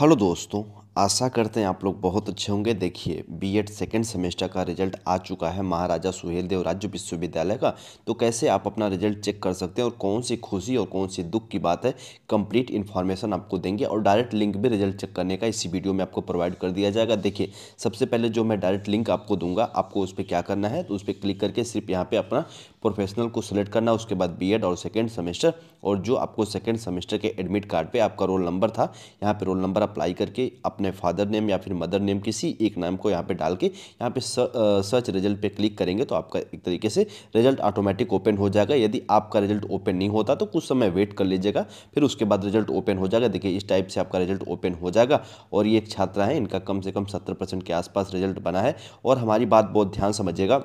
hello दोस्तों आशा करते हैं आप लोग बहुत अच्छे होंगे देखिए बीएड सेकेंड सेमेस्टर का रिजल्ट आ चुका है महाराजा सुहेलदेव राज्य विश्वविद्यालय का तो कैसे आप अपना रिजल्ट चेक कर सकते हैं और कौन सी खुशी और कौन सी दुख की बात है कंप्लीट इन्फॉर्मेशन आपको देंगे और डायरेक्ट लिंक भी रिजल्ट चेक करने का इसी वीडियो में आपको प्रोवाइड कर दिया जाएगा देखिए सबसे पहले जो मैं डायरेक्ट लिंक आपको दूंगा आपको उस पर क्या करना है तो उस पर क्लिक करके सिर्फ यहाँ पर अपना प्रोफेशनल को सिलेक्ट करना उसके बाद बी और सेकेंड सेमेस्टर और जो आपको सेकेंड सेमेस्टर के एडमिट कार्ड पर आपका रोल नंबर था यहाँ पर रोल नंबर अप्लाई करके अपने अपने फादर नेम या फिर मदर नेम किसी एक नाम को यहाँ पे डाल के यहाँ पे सर्च रिजल्ट पे क्लिक करेंगे तो आपका एक तरीके से रिजल्ट ऑटोमेटिक ओपन हो जाएगा यदि आपका रिजल्ट ओपन नहीं होता तो कुछ समय वेट कर लीजिएगा फिर उसके बाद रिजल्ट ओपन हो जाएगा देखिए इस टाइप से आपका रिजल्ट ओपन हो जाएगा और ये एक छात्रा है इनका कम से कम सत्तर के आसपास रिजल्ट बना है और हमारी बात बहुत ध्यान समझिएगा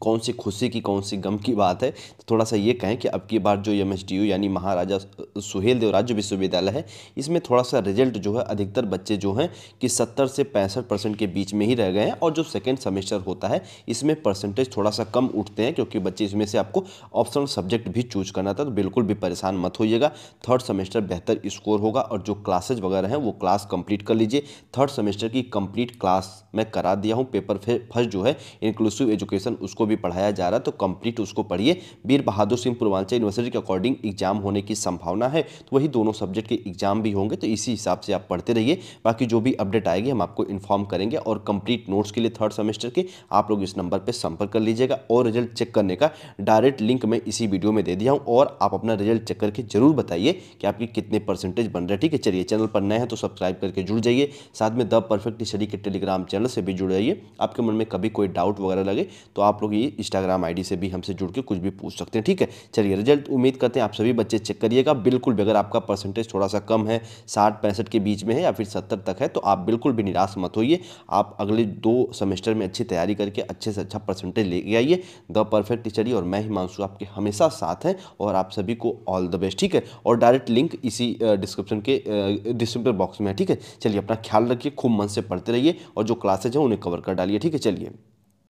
कौन सी खुशी की कौन सी गम की बात है तो थोड़ा सा ये कहें कि अब की बार जो एम यानी महाराजा सुहेल देव राज्य विश्वविद्यालय है इसमें थोड़ा सा रिजल्ट जो है अधिकतर बच्चे जो हैं कि सत्तर से पैंसठ परसेंट के बीच में ही रह गए हैं और जो सेकेंड सेमेस्टर होता है इसमें परसेंटेज थोड़ा सा कम उठते हैं क्योंकि बच्चे इसमें से आपको ऑप्शनल सब्जेक्ट भी चूज करना था तो बिल्कुल भी परेशान मत होइएगा थर्ड सेमेस्टर बेहतर स्कोर होगा और जो क्लासेज वगैरह हैं वो क्लास कंप्लीट कर लीजिए थर्ड सेमेस्टर की कंप्लीट क्लास मैं करा दिया हूँ पेपर फर्स्ट जो है इंक्लूसिव एजुकेशन उसको उसको भी पढ़ाया जा रहा है तो कंप्लीट उसको पढ़िए वीर बहादुर सिंह पूर्वांचल यूनिवर्सिटी के अकॉर्डिंग एग्जाम होने की संभावना है तो वही दोनों सब्जेक्ट के एग्जाम भी होंगे तो इसी हिसाब से आप पढ़ते रहिए बाकी जो भी अपडेट आएगी हम आपको इन्फॉर्म करेंगे और कंप्लीट नोट्स के लिए थर्ड सेमेस्टर के आप लोग इस नंबर पर संपर्क कर लीजिएगा और रिजल्ट चेक करने का डायरेक्ट लिंक मैं इसी वीडियो में दे दिया हूँ और आप अपना रिजल्ट चेक करके जरूर बताइए कि आपकी कितने परसेंटेज बन रहे ठीक है चलिए चैनल पर नए हैं तो सब्सक्राइब करके जुड़ जाइए साथ में द परफेक्ट स्टडी के टेलीग्राम चैनल से भी जुड़ जाइए आपके मन में कभी कोई डाउट वगैरह लगे तो आप लोग लोग ये इंस्टाग्राम आईडी से भी हमसे जुड़ के कुछ भी पूछ सकते हैं ठीक है चलिए रिजल्ट उम्मीद करते हैं आप सभी बच्चे चेक करिएगा बिल्कुल भी अगर आपका परसेंटेज थोड़ा सा कम है साठ पैंसठ के बीच में है या फिर सत्तर तक है तो आप बिल्कुल भी निराश मत होइए आप अगले दो सेमेस्टर में अच्छी तैयारी करके अच्छे से अच्छा परसेंटेज लेके आइए द परफेक्ट टीचर और मैं मानसू आपके हमेशा साथ हैं और आप सभी को ऑल द बेस्ट ठीक है और डायरेक्ट लिंक इसी डिस्क्रिप्शन के डिस्क्रिप्शन बॉक्स में है ठीक है चलिए अपना ख्याल रखिए खूब मन से पढ़ते रहिए और जो क्लासेज हैं उन्हें कवर कर डालिए ठीक है चलिए